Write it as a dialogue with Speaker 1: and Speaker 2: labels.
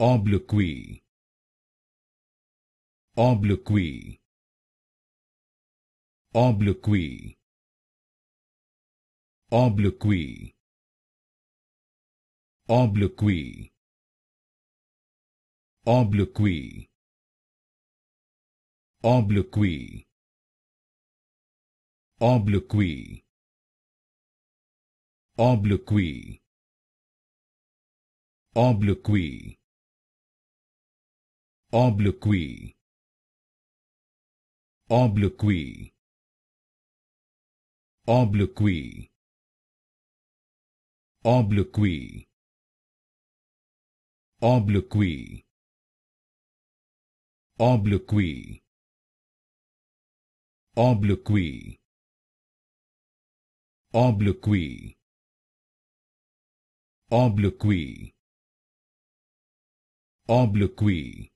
Speaker 1: Obloquy. Obloquy. Obloquy. Obloquy. Obloquy. Obloquy. Obloquy. Obloquy. Obloquy. Obloquy. Obloquy. Obloquy. Obloquy. Obloquy. Obloquy. Obloquy. Obloquy. Obloquy. Obloquy. Obloquy.